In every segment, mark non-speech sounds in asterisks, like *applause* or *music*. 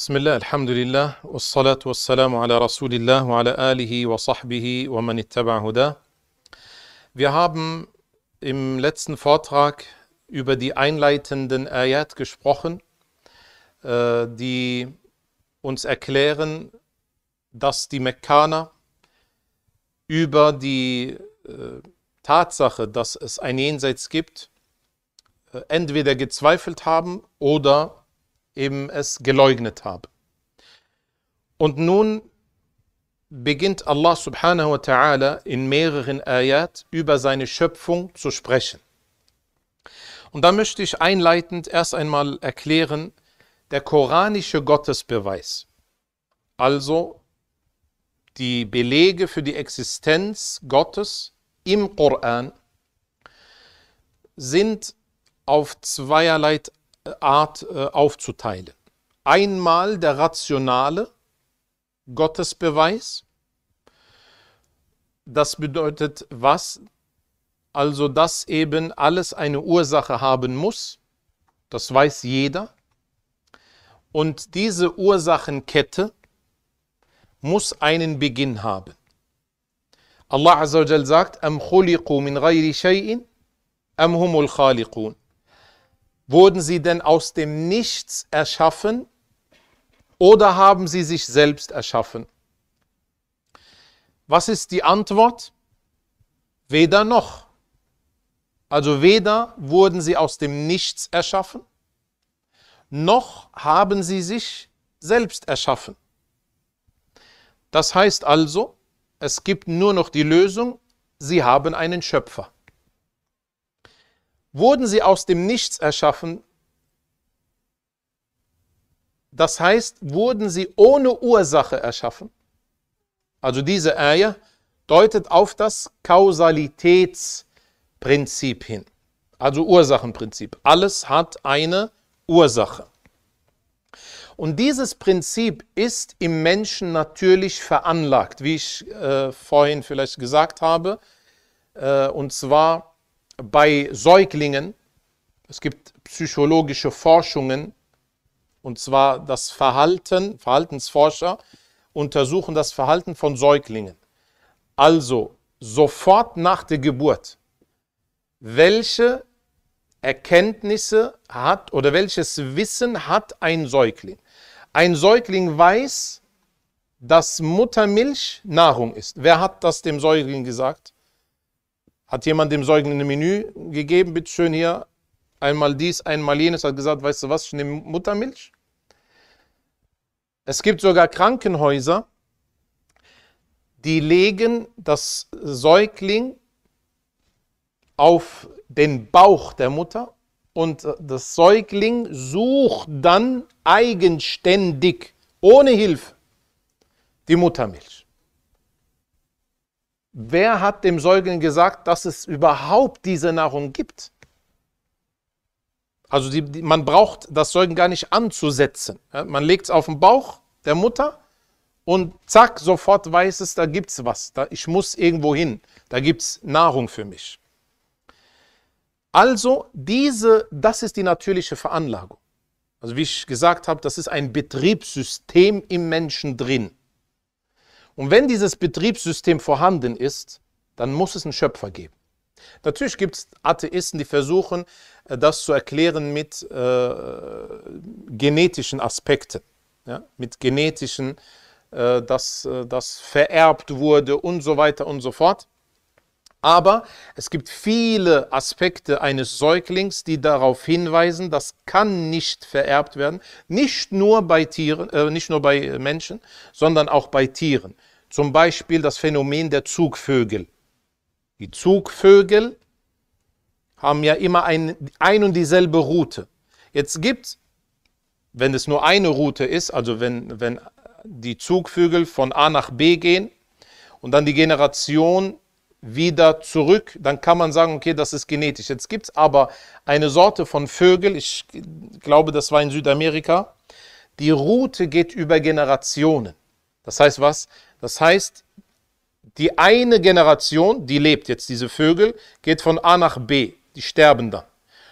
Bismillah, alhamdulillah, wassalatu wassalamu ala rasulillah wa ala alihi wa sahbihi wa man huda. Wir haben im letzten Vortrag über die einleitenden Ayat gesprochen, äh, die uns erklären, dass die Mekkaner über die äh, Tatsache, dass es ein Jenseits gibt, äh, entweder gezweifelt haben oder eben es geleugnet habe. Und nun beginnt Allah subhanahu wa ta'ala in mehreren Ayat über seine Schöpfung zu sprechen. Und da möchte ich einleitend erst einmal erklären, der koranische Gottesbeweis, also die Belege für die Existenz Gottes im Koran, sind auf zweierlei Art äh, aufzuteilen. Einmal der rationale Gottesbeweis. Das bedeutet was? Also, dass eben alles eine Ursache haben muss. Das weiß jeder. Und diese Ursachenkette muss einen Beginn haben. Allah Azza Azzawajal sagt, am khuliqu min ghayri shay'in am humul khaliqun. Wurden sie denn aus dem Nichts erschaffen oder haben sie sich selbst erschaffen? Was ist die Antwort? Weder noch. Also weder wurden sie aus dem Nichts erschaffen, noch haben sie sich selbst erschaffen. Das heißt also, es gibt nur noch die Lösung, sie haben einen Schöpfer wurden sie aus dem Nichts erschaffen. Das heißt, wurden sie ohne Ursache erschaffen. Also diese Eier deutet auf das Kausalitätsprinzip hin. Also Ursachenprinzip. Alles hat eine Ursache. Und dieses Prinzip ist im Menschen natürlich veranlagt, wie ich äh, vorhin vielleicht gesagt habe. Äh, und zwar bei Säuglingen. Es gibt psychologische Forschungen, und zwar das Verhalten, Verhaltensforscher untersuchen das Verhalten von Säuglingen. Also sofort nach der Geburt, welche Erkenntnisse hat oder welches Wissen hat ein Säugling? Ein Säugling weiß, dass Muttermilch Nahrung ist. Wer hat das dem Säugling gesagt? Hat jemand dem Säugling ein Menü gegeben, Bitte schön hier, einmal dies, einmal jenes, hat gesagt, weißt du was, ich nehme Muttermilch. Es gibt sogar Krankenhäuser, die legen das Säugling auf den Bauch der Mutter und das Säugling sucht dann eigenständig, ohne Hilfe, die Muttermilch. Wer hat dem Säugling gesagt, dass es überhaupt diese Nahrung gibt? Also die, die, man braucht das Säugling gar nicht anzusetzen. Man legt es auf den Bauch der Mutter und zack, sofort weiß es, da gibt es was. Da, ich muss irgendwo hin. Da gibt es Nahrung für mich. Also diese, das ist die natürliche Veranlagung. Also wie ich gesagt habe, das ist ein Betriebssystem im Menschen drin. Und wenn dieses Betriebssystem vorhanden ist, dann muss es einen Schöpfer geben. Natürlich gibt es Atheisten, die versuchen, äh, das zu erklären mit äh, genetischen Aspekten, ja? mit genetischen, äh, dass äh, das vererbt wurde und so weiter und so fort. Aber es gibt viele Aspekte eines Säuglings, die darauf hinweisen, das kann nicht vererbt werden, nicht nur bei Tieren, äh, nicht nur bei Menschen, sondern auch bei Tieren. Zum Beispiel das Phänomen der Zugvögel. Die Zugvögel haben ja immer ein, ein und dieselbe Route. Jetzt gibt es, wenn es nur eine Route ist, also wenn, wenn die Zugvögel von A nach B gehen und dann die Generation wieder zurück, dann kann man sagen, okay, das ist genetisch. Jetzt gibt es aber eine Sorte von Vögel, ich glaube, das war in Südamerika, die Route geht über Generationen. Das heißt was? Das heißt, die eine Generation, die lebt jetzt, diese Vögel, geht von A nach B, die sterben dann.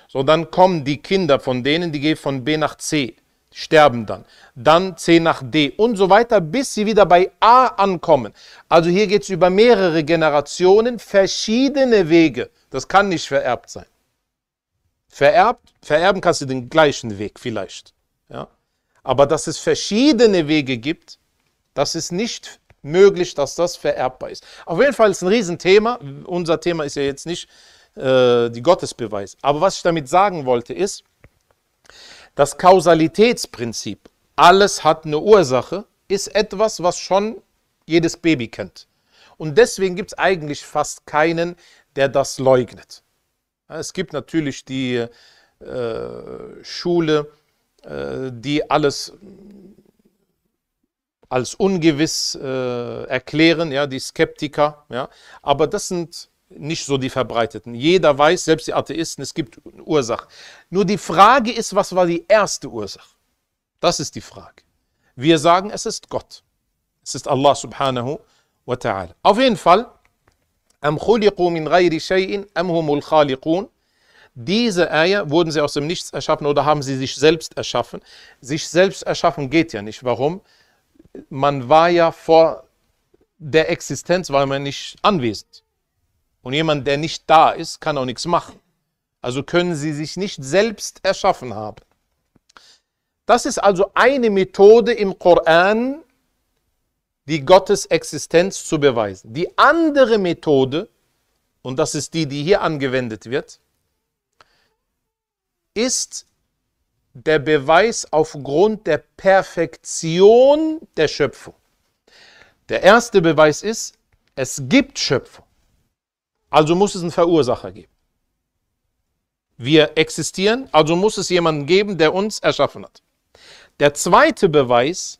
So, dann kommen die Kinder von denen, die gehen von B nach C, die sterben dann. Dann C nach D und so weiter, bis sie wieder bei A ankommen. Also hier geht es über mehrere Generationen, verschiedene Wege. Das kann nicht vererbt sein. Vererbt, vererben kannst du den gleichen Weg vielleicht. Ja? Aber dass es verschiedene Wege gibt, das ist nicht vererbt möglich, dass das vererbbar ist. Auf jeden Fall ist es ein Riesenthema. Unser Thema ist ja jetzt nicht äh, die Gottesbeweis. Aber was ich damit sagen wollte ist, das Kausalitätsprinzip, alles hat eine Ursache, ist etwas, was schon jedes Baby kennt. Und deswegen gibt es eigentlich fast keinen, der das leugnet. Es gibt natürlich die äh, Schule, äh, die alles als ungewiss äh, erklären, ja, die Skeptiker. Ja. Aber das sind nicht so die verbreiteten. Jeder weiß, selbst die Atheisten, es gibt Ursachen. Nur die Frage ist, was war die erste Ursache? Das ist die Frage. Wir sagen, es ist Gott. Es ist Allah subhanahu wa ta'ala. Auf jeden Fall, am khuliqu min ghayri shay'in am humul khaliqun. Diese Eier wurden sie aus dem Nichts erschaffen oder haben sie sich selbst erschaffen. Sich selbst erschaffen geht ja nicht. Warum? man war ja vor der Existenz, war man nicht anwesend. Und jemand, der nicht da ist, kann auch nichts machen. Also können sie sich nicht selbst erschaffen haben. Das ist also eine Methode im Koran, die Gottes Existenz zu beweisen. Die andere Methode, und das ist die, die hier angewendet wird, ist der Beweis aufgrund der Perfektion der Schöpfung. Der erste Beweis ist, es gibt Schöpfung. Also muss es einen Verursacher geben. Wir existieren, also muss es jemanden geben, der uns erschaffen hat. Der zweite Beweis,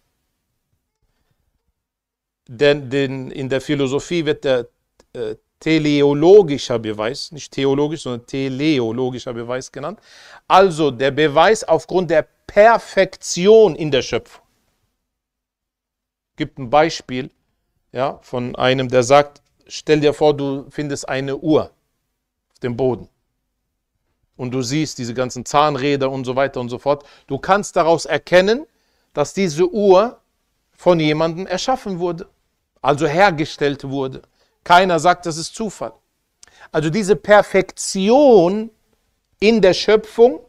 denn den in der Philosophie wird der äh, teleologischer Beweis, nicht theologisch, sondern teleologischer Beweis genannt. Also der Beweis aufgrund der Perfektion in der Schöpfung. Gibt ein Beispiel ja, von einem, der sagt, stell dir vor, du findest eine Uhr auf dem Boden und du siehst diese ganzen Zahnräder und so weiter und so fort. Du kannst daraus erkennen, dass diese Uhr von jemandem erschaffen wurde, also hergestellt wurde. Keiner sagt, das ist Zufall. Also diese Perfektion in der Schöpfung,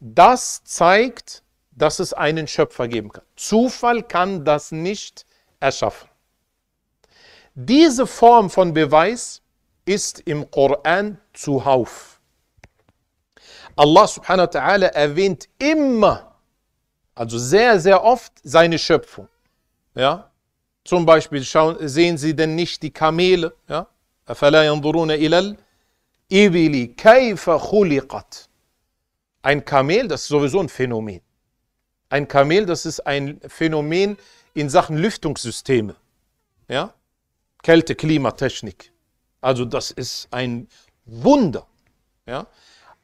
das zeigt, dass es einen Schöpfer geben kann. Zufall kann das nicht erschaffen. Diese Form von Beweis ist im Koran zuhauf. Allah subhanahu wa ta'ala erwähnt immer, also sehr, sehr oft, seine Schöpfung. Ja? Zum Beispiel schauen, sehen sie denn nicht die Kamele? Ja? Ein Kamel, das ist sowieso ein Phänomen. Ein Kamel, das ist ein Phänomen in Sachen Lüftungssysteme. Ja? Kälte, Klimatechnik. Also das ist ein Wunder. Ja?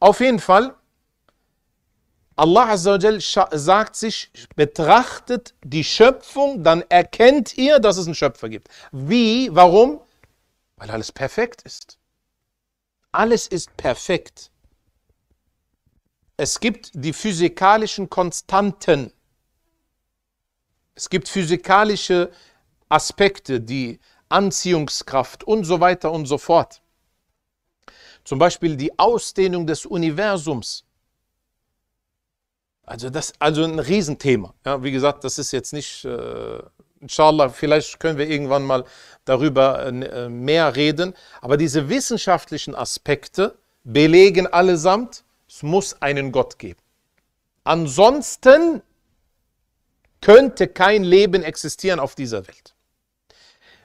Auf jeden Fall, Allah sagt sich, betrachtet die Schöpfung, dann erkennt ihr, dass es einen Schöpfer gibt. Wie? Warum? Weil alles perfekt ist. Alles ist perfekt. Es gibt die physikalischen Konstanten. Es gibt physikalische Aspekte, die Anziehungskraft und so weiter und so fort. Zum Beispiel die Ausdehnung des Universums also, das, also ein Riesenthema. Ja, wie gesagt, das ist jetzt nicht, äh, inshallah, vielleicht können wir irgendwann mal darüber äh, äh, mehr reden. Aber diese wissenschaftlichen Aspekte belegen allesamt, es muss einen Gott geben. Ansonsten könnte kein Leben existieren auf dieser Welt.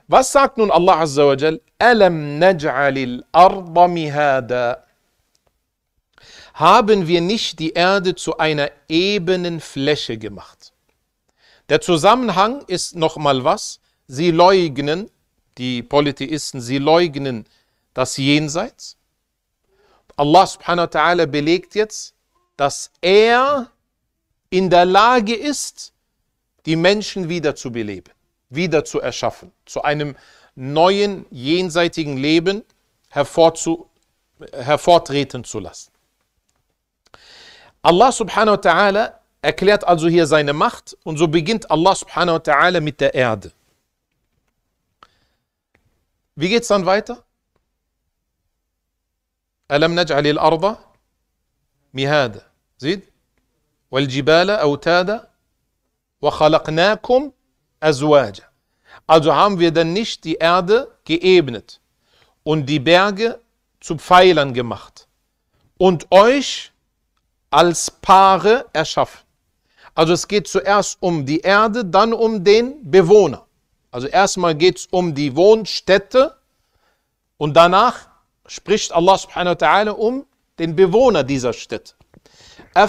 Was sagt nun Allah Azza wa Jal? Alam naj'alil arda mihada haben wir nicht die Erde zu einer ebenen Fläche gemacht. Der Zusammenhang ist nochmal was? Sie leugnen, die Polytheisten, sie leugnen das Jenseits. Allah subhanahu wa ta'ala belegt jetzt, dass er in der Lage ist, die Menschen wieder zu beleben, wieder zu erschaffen, zu einem neuen jenseitigen Leben hervortreten zu lassen. Allah subhanahu wa ta'ala erklärt also hier seine Macht und so beginnt Allah subhanahu wa ta'ala mit der Erde. Wie geht es dann weiter? ألم نجعل الأرض مهادا زيد والجبال أوتادا وخلقناكم أزواجا Also haben wir dann nicht die Erde geebnet und die Berge zu Pfeilern gemacht und euch als Paare erschaffen. Also es geht zuerst um die Erde, dann um den Bewohner. Also erstmal geht es um die Wohnstätte und danach spricht Allah subhanahu wa ta'ala um den Bewohner dieser Stätte. Äh,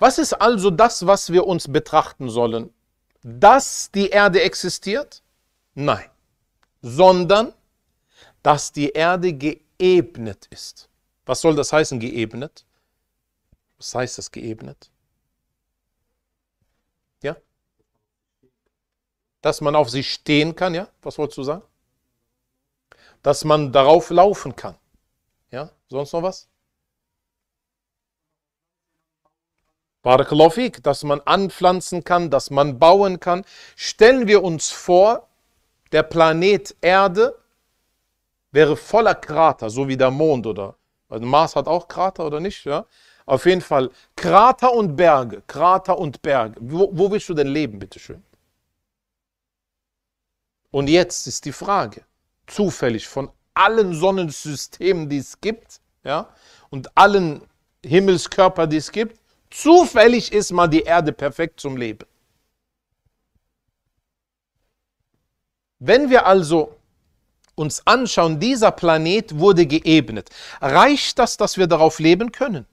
was ist also das, was wir uns betrachten sollen? Dass die Erde existiert? Nein. Sondern dass die Erde geebnet ist. Was soll das heißen, geebnet? Was heißt das geebnet? Ja? Dass man auf sie stehen kann, ja? Was wolltest du sagen? Dass man darauf laufen kann. Ja? Sonst noch was? Barakallahu dass man anpflanzen kann, dass man bauen kann. Stellen wir uns vor, der Planet Erde wäre voller Krater, so wie der Mond oder also Mars hat auch Krater oder nicht, ja? Auf jeden Fall Krater und Berge, Krater und Berge. Wo, wo willst du denn leben, bitteschön? Und jetzt ist die Frage, zufällig von allen Sonnensystemen, die es gibt, ja, und allen Himmelskörpern, die es gibt, zufällig ist mal die Erde perfekt zum Leben. Wenn wir also uns anschauen, dieser Planet wurde geebnet. Reicht das, dass wir darauf leben können?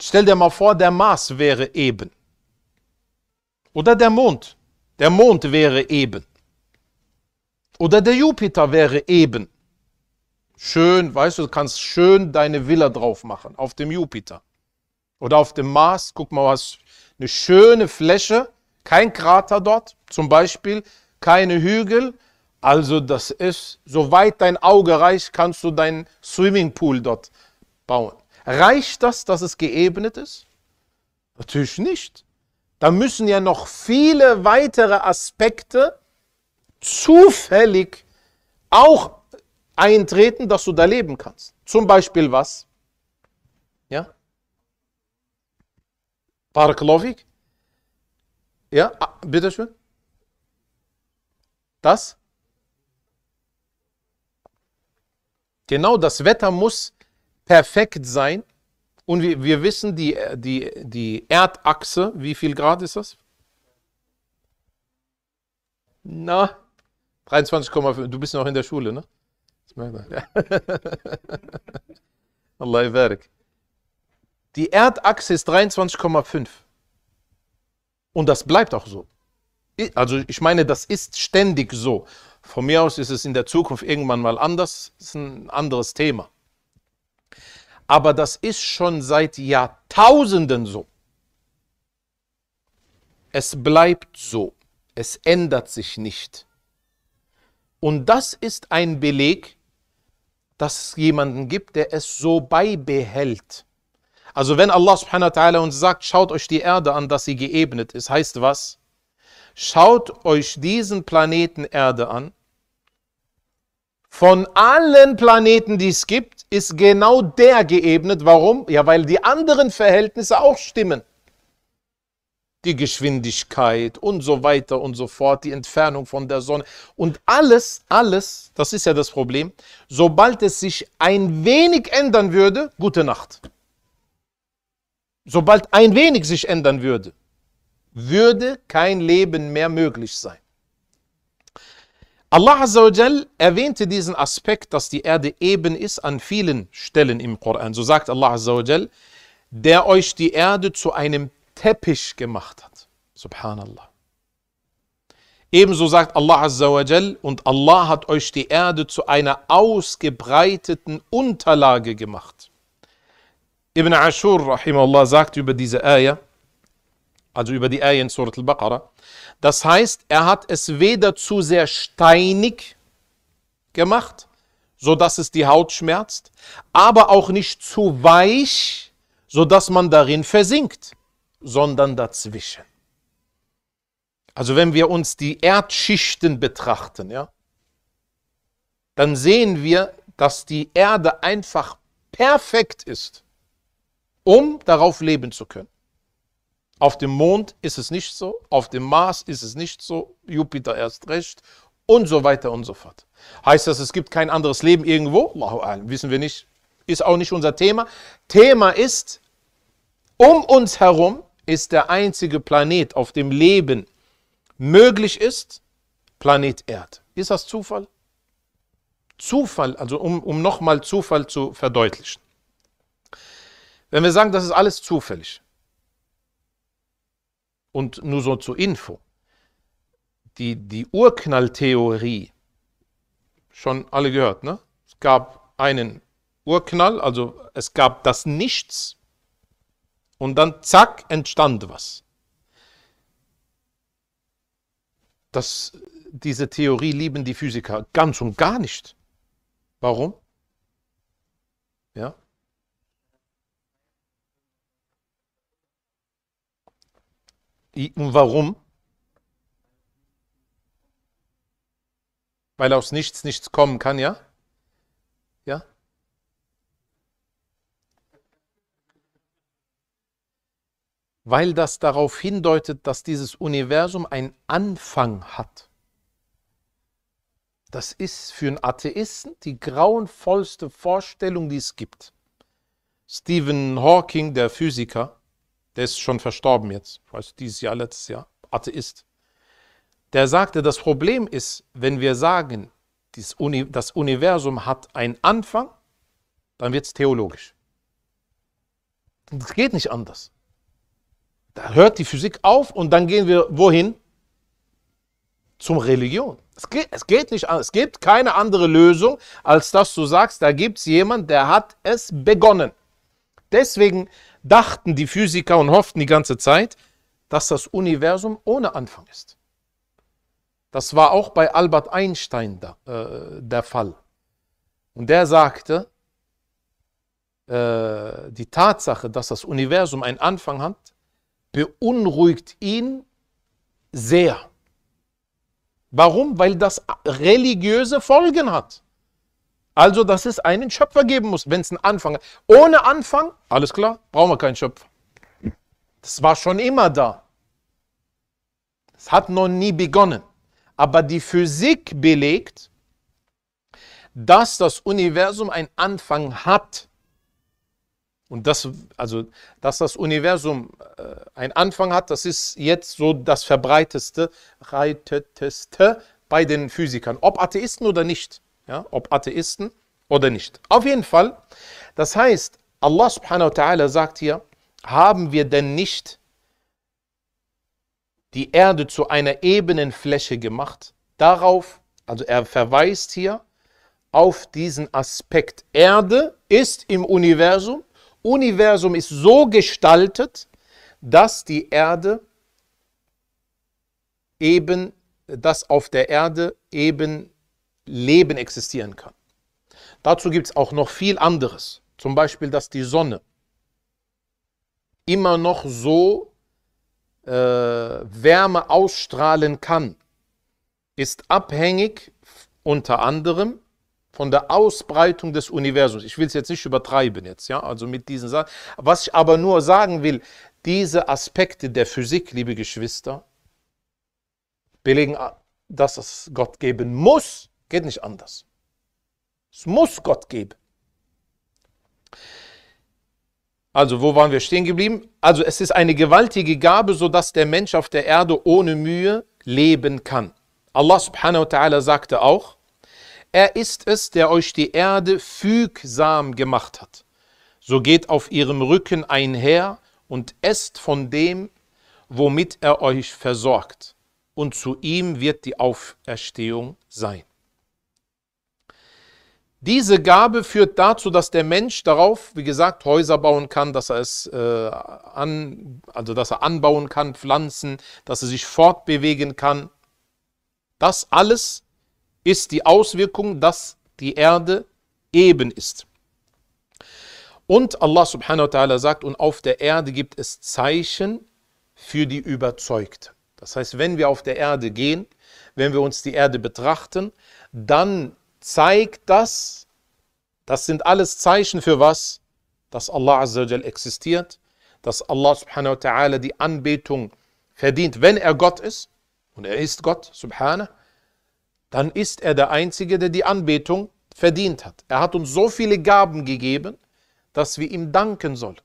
Stell dir mal vor, der Mars wäre eben. Oder der Mond. Der Mond wäre eben. Oder der Jupiter wäre eben. Schön, weißt du, du kannst schön deine Villa drauf machen, auf dem Jupiter. Oder auf dem Mars, guck mal, du hast eine schöne Fläche, kein Krater dort zum Beispiel, keine Hügel, also das ist, soweit dein Auge reicht, kannst du deinen Swimmingpool dort bauen. Reicht das, dass es geebnet ist? Natürlich nicht. Da müssen ja noch viele weitere Aspekte zufällig auch eintreten, dass du da leben kannst. Zum Beispiel was? Ja? Parklovik? Ja, ah, bitteschön. Das? Genau, das Wetter muss perfekt sein. Und wir, wir wissen, die, die, die Erdachse, wie viel Grad ist das? Na, 23,5. Du bist noch in der Schule, ne? *laughs* Allah Werk. Die Erdachse ist 23,5. Und das bleibt auch so. Also ich meine, das ist ständig so. Von mir aus ist es in der Zukunft irgendwann mal anders, das ist ein anderes Thema. Aber das ist schon seit Jahrtausenden so. Es bleibt so, es ändert sich nicht. Und das ist ein Beleg, dass es jemanden gibt, der es so beibehält. Also wenn Allah subhanahu wa ta'ala uns sagt, schaut euch die Erde an, dass sie geebnet ist, heißt was? Schaut euch diesen Planeten Erde an, von allen Planeten, die es gibt, ist genau der geebnet. Warum? Ja, weil die anderen Verhältnisse auch stimmen. Die Geschwindigkeit und so weiter und so fort, die Entfernung von der Sonne. Und alles, alles, das ist ja das Problem, sobald es sich ein wenig ändern würde, gute Nacht. Sobald ein wenig sich ändern würde, würde kein Leben mehr möglich sein. Allah Azzawajal erwähnte diesen Aspekt, dass die Erde eben ist, an vielen Stellen im Koran. So sagt Allah Azzawajal, der euch die Erde zu einem Teppich gemacht hat. Subhanallah. Ebenso sagt Allah Azzawajal, und Allah hat euch die Erde zu einer ausgebreiteten Unterlage gemacht. Ibn Ashur, rahimallah, sagt über diese Ayah, also über die Ayah in Surat al-Baqarah. Das heißt, er hat es weder zu sehr steinig gemacht, sodass es die Haut schmerzt, aber auch nicht zu weich, sodass man darin versinkt, sondern dazwischen. Also wenn wir uns die Erdschichten betrachten, ja, dann sehen wir, dass die Erde einfach perfekt ist, um darauf leben zu können. Auf dem Mond ist es nicht so, auf dem Mars ist es nicht so, Jupiter erst recht und so weiter und so fort. Heißt das, es gibt kein anderes Leben irgendwo? wissen wir nicht, ist auch nicht unser Thema. Thema ist, um uns herum ist der einzige Planet, auf dem Leben möglich ist, Planet Erd. Ist das Zufall? Zufall, also um, um nochmal Zufall zu verdeutlichen. Wenn wir sagen, das ist alles zufällig, und nur so zur Info. Die, die Urknalltheorie, schon alle gehört, ne? Es gab einen Urknall, also es gab das Nichts und dann zack entstand was. Das, diese Theorie lieben die Physiker ganz und gar nicht. Warum? Und warum? Weil aus nichts nichts kommen kann, ja? Ja? Weil das darauf hindeutet, dass dieses Universum einen Anfang hat. Das ist für einen Atheisten die grauenvollste Vorstellung, die es gibt. Stephen Hawking, der Physiker, der ist schon verstorben jetzt, ich weiß, dieses Jahr, letztes Jahr, Atheist. Der sagte, das Problem ist, wenn wir sagen, das Universum hat einen Anfang, dann wird es theologisch. Das geht nicht anders. Da hört die Physik auf und dann gehen wir wohin? Zum Religion. Es geht, es geht nicht anders. Es gibt keine andere Lösung, als dass du sagst, da gibt es jemanden, der hat es begonnen. Deswegen dachten die Physiker und hofften die ganze Zeit, dass das Universum ohne Anfang ist. Das war auch bei Albert Einstein da, äh, der Fall. Und der sagte, äh, die Tatsache, dass das Universum einen Anfang hat, beunruhigt ihn sehr. Warum? Weil das religiöse Folgen hat. Also, dass es einen Schöpfer geben muss, wenn es einen Anfang hat. Ohne Anfang, alles klar, brauchen wir keinen Schöpfer. Das war schon immer da. Es hat noch nie begonnen. Aber die Physik belegt, dass das Universum einen Anfang hat. Und das, also, dass das Universum äh, einen Anfang hat, das ist jetzt so das verbreiteste, reiteteste bei den Physikern, ob Atheisten oder nicht ja, ob Atheisten oder nicht. Auf jeden Fall, das heißt, Allah subhanahu wa ta'ala sagt hier, haben wir denn nicht die Erde zu einer ebenen Fläche gemacht? Darauf, also er verweist hier auf diesen Aspekt. Erde ist im Universum, Universum ist so gestaltet, dass die Erde eben, dass auf der Erde eben Leben existieren kann. Dazu gibt es auch noch viel anderes. Zum Beispiel, dass die Sonne immer noch so äh, Wärme ausstrahlen kann, ist abhängig unter anderem von der Ausbreitung des Universums. Ich will es jetzt nicht übertreiben jetzt, ja, also mit diesen Sachen. Was ich aber nur sagen will, diese Aspekte der Physik, liebe Geschwister, belegen, dass es Gott geben muss, Geht nicht anders. Es muss Gott geben. Also, wo waren wir stehen geblieben? Also, es ist eine gewaltige Gabe, sodass der Mensch auf der Erde ohne Mühe leben kann. Allah subhanahu wa ta'ala sagte auch, er ist es, der euch die Erde fügsam gemacht hat. So geht auf ihrem Rücken einher und esst von dem, womit er euch versorgt. Und zu ihm wird die Auferstehung sein. Diese Gabe führt dazu, dass der Mensch darauf, wie gesagt, Häuser bauen kann, dass er es äh, an, also dass er anbauen kann, pflanzen, dass er sich fortbewegen kann. Das alles ist die Auswirkung, dass die Erde eben ist. Und Allah subhanahu wa ta'ala sagt, und auf der Erde gibt es Zeichen für die Überzeugten. Das heißt, wenn wir auf der Erde gehen, wenn wir uns die Erde betrachten, dann zeigt das, das sind alles Zeichen für was? Dass Allah Azzajal existiert, dass Allah subhanahu wa ta'ala die Anbetung verdient, wenn er Gott ist, und er ist Gott, subhanahu, dann ist er der Einzige, der die Anbetung verdient hat. Er hat uns so viele Gaben gegeben, dass wir ihm danken sollen.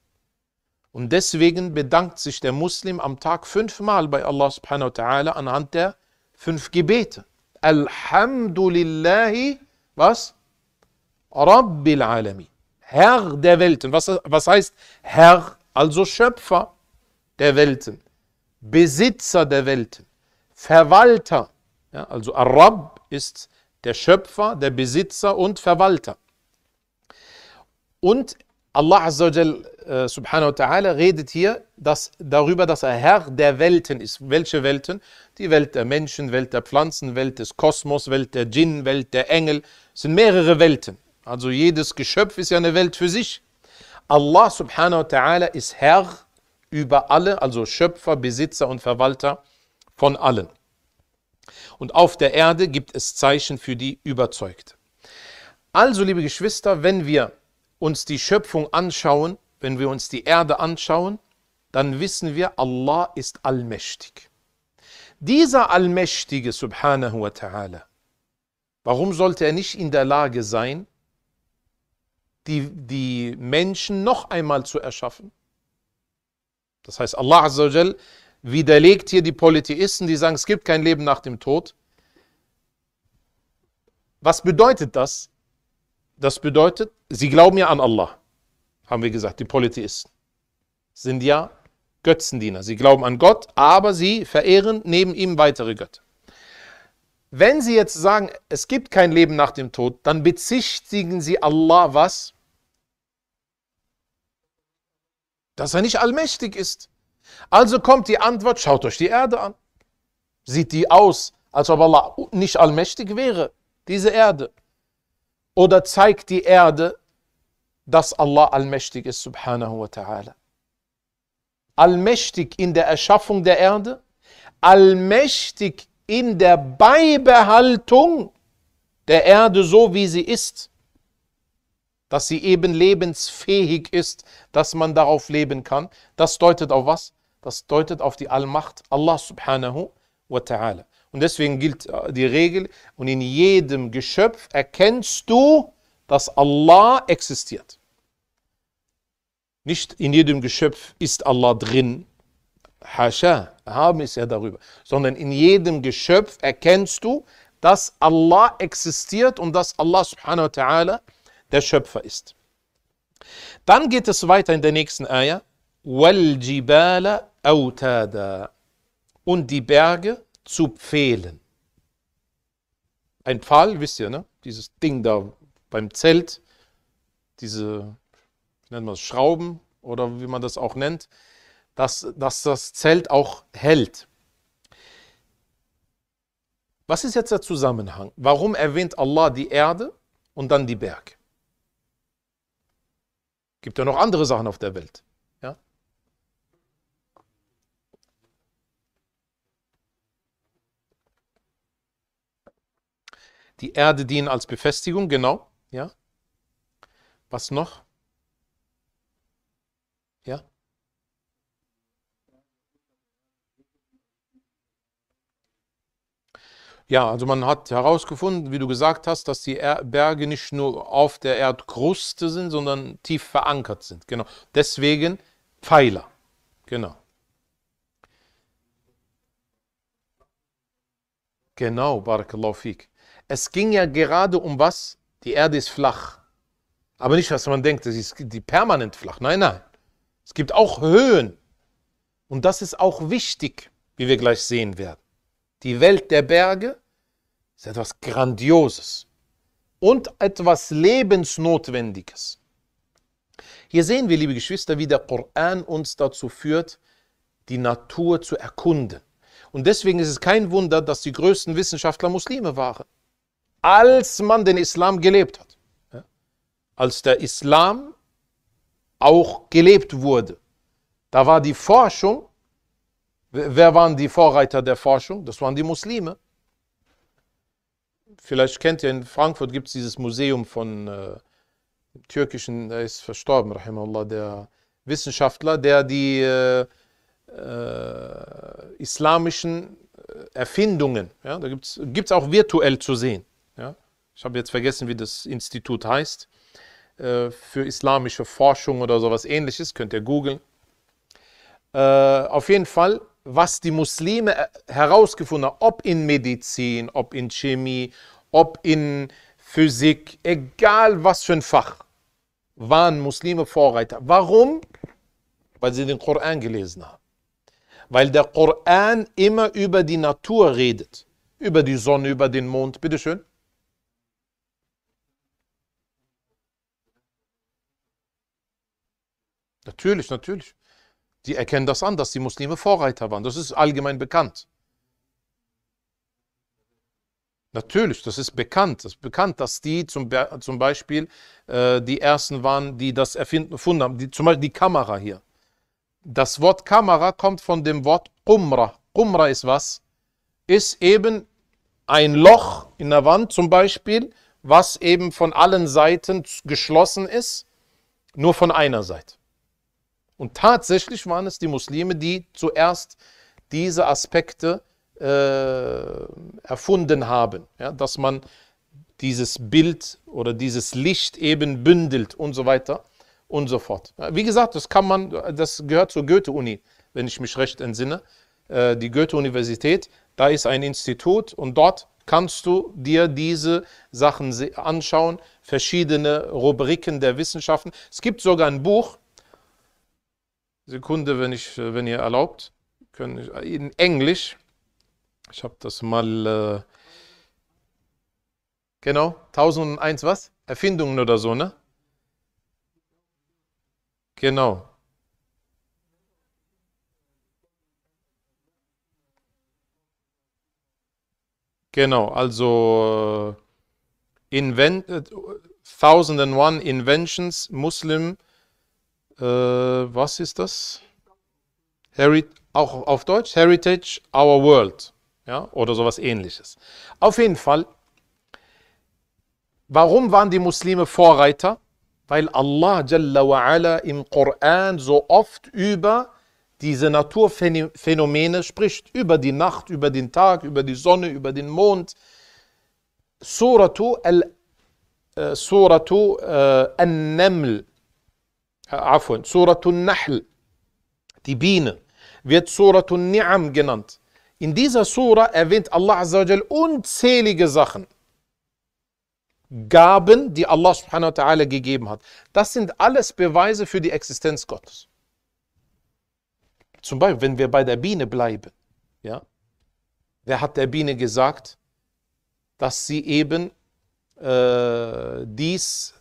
Und deswegen bedankt sich der Muslim am Tag fünfmal bei Allah subhanahu wa ta'ala anhand der fünf Gebete. Alhamdulillahi, was? Rabbil Alami, Herr der Welten. Was, was heißt Herr? Also Schöpfer der Welten, Besitzer der Welten, Verwalter. Ja, also Arab ist der Schöpfer, der Besitzer und Verwalter. Und Allah Azza wa Jal äh, subhanahu wa ta'ala redet hier dass, darüber, dass er Herr der Welten ist. Welche Welten? Die Welt der Menschen, Welt der Pflanzen, Welt des Kosmos, Welt der Djinn, Welt der Engel. Es sind mehrere Welten. Also jedes Geschöpf ist ja eine Welt für sich. Allah subhanahu wa ta'ala ist Herr über alle, also Schöpfer, Besitzer und Verwalter von allen. Und auf der Erde gibt es Zeichen für die Überzeugten. Also, liebe Geschwister, wenn wir uns die Schöpfung anschauen, wenn wir uns die Erde anschauen, dann wissen wir, Allah ist allmächtig. Dieser Allmächtige, subhanahu wa ta'ala, warum sollte er nicht in der Lage sein, die, die Menschen noch einmal zu erschaffen? Das heißt, Allah Azzawajal widerlegt hier die Polytheisten, die sagen, es gibt kein Leben nach dem Tod. Was bedeutet das? Das bedeutet, sie glauben ja an Allah haben wir gesagt, die Polytheisten, sind ja Götzendiener. Sie glauben an Gott, aber sie verehren neben ihm weitere Götter. Wenn sie jetzt sagen, es gibt kein Leben nach dem Tod, dann bezichtigen sie Allah was? Dass er nicht allmächtig ist. Also kommt die Antwort, schaut euch die Erde an. Sieht die aus, als ob Allah nicht allmächtig wäre, diese Erde. Oder zeigt die Erde dass Allah allmächtig ist, subhanahu wa ta'ala. Allmächtig in der Erschaffung der Erde, allmächtig in der Beibehaltung der Erde so, wie sie ist, dass sie eben lebensfähig ist, dass man darauf leben kann. Das deutet auf was? Das deutet auf die Allmacht Allah subhanahu wa ta'ala. Und deswegen gilt äh, die Regel, und in jedem Geschöpf erkennst du dass Allah existiert. Nicht in jedem Geschöpf ist Allah drin. Hasha, haben es ja darüber. Sondern in jedem Geschöpf erkennst du, dass Allah existiert und dass Allah subhanahu wa ta'ala der Schöpfer ist. Dann geht es weiter in der nächsten Ayah. وَالْجِبَالَ أَوْتَادًا Und die Berge zu Pfählen. Ein Pfahl, wisst ihr, ne? Dieses Ding da, beim Zelt diese, nennt man das, Schrauben oder wie man das auch nennt, dass, dass das Zelt auch hält. Was ist jetzt der Zusammenhang? Warum erwähnt Allah die Erde und dann die Berge? Gibt ja noch andere Sachen auf der Welt. Ja? Die Erde dient als Befestigung, genau. Ja? Was noch? Ja? Ja, also man hat herausgefunden, wie du gesagt hast, dass die Berge nicht nur auf der Erdkruste sind, sondern tief verankert sind. Genau. Deswegen Pfeiler. Genau. Genau, Barakallahu Fik. Es ging ja gerade um was? Die Erde ist flach. Aber nicht, was man denkt, das ist die permanent flach. Nein, nein. Es gibt auch Höhen. Und das ist auch wichtig, wie wir gleich sehen werden. Die Welt der Berge ist etwas Grandioses und etwas Lebensnotwendiges. Hier sehen wir, liebe Geschwister, wie der Koran uns dazu führt, die Natur zu erkunden. Und deswegen ist es kein Wunder, dass die größten Wissenschaftler Muslime waren als man den Islam gelebt hat. Ja? Als der Islam auch gelebt wurde. Da war die Forschung, wer waren die Vorreiter der Forschung? Das waren die Muslime. Vielleicht kennt ihr, in Frankfurt gibt es dieses Museum von äh, türkischen, er ist verstorben, Rahimullah, der Wissenschaftler, der die äh, äh, islamischen äh, Erfindungen, ja, da gibt es auch virtuell zu sehen, ich habe jetzt vergessen, wie das Institut heißt, äh, für islamische Forschung oder sowas ähnliches, könnt ihr googeln. Äh, auf jeden Fall, was die Muslime äh, herausgefunden haben, ob in Medizin, ob in Chemie, ob in Physik, egal was für ein Fach, waren Muslime Vorreiter. Warum? Weil sie den Koran gelesen haben. Weil der Koran immer über die Natur redet. Über die Sonne, über den Mond. Bitteschön. Natürlich, natürlich. Die erkennen das an, dass die Muslime Vorreiter waren. Das ist allgemein bekannt. Natürlich, das ist bekannt. Das ist bekannt, dass die zum, Be zum Beispiel äh, die Ersten waren, die das erfunden haben. Die, zum Beispiel die Kamera hier. Das Wort Kamera kommt von dem Wort Qumra. Qumra ist was? Ist eben ein Loch in der Wand zum Beispiel, was eben von allen Seiten geschlossen ist, nur von einer Seite. Und tatsächlich waren es die Muslime, die zuerst diese Aspekte äh, erfunden haben, ja, dass man dieses Bild oder dieses Licht eben bündelt und so weiter und so fort. Wie gesagt, das kann man, das gehört zur Goethe-Uni, wenn ich mich recht entsinne, äh, die Goethe-Universität. Da ist ein Institut und dort kannst du dir diese Sachen anschauen, verschiedene Rubriken der Wissenschaften. Es gibt sogar ein Buch, Sekunde, wenn, ich, äh, wenn ihr erlaubt. Können, äh, in Englisch. Ich habe das mal. Äh, genau, 1001 was? Erfindungen oder so, ne? Genau. Genau, also äh, Invent, 1001 Inventions, Muslim äh, was ist das? Heri auch auf Deutsch, Heritage Our World ja? oder sowas ähnliches. Auf jeden Fall, warum waren die Muslime Vorreiter? Weil Allah Jalla wa ala, im Koran so oft über diese Naturphänomene spricht, über die Nacht, über den Tag, über die Sonne, über den Mond. Suratu al äh, Suratu äh, An-Naml äh, Afwan, Suratun Nahl, die Biene, wird Suratun Ni'am genannt. In dieser Sura erwähnt Allah Azzawajal unzählige Sachen. Gaben, die Allah subhanahu wa ta'ala gegeben hat. Das sind alles Beweise für die Existenz Gottes. Zum Beispiel, wenn wir bei der Biene bleiben, ja, wer hat der Biene gesagt, dass sie eben äh, dies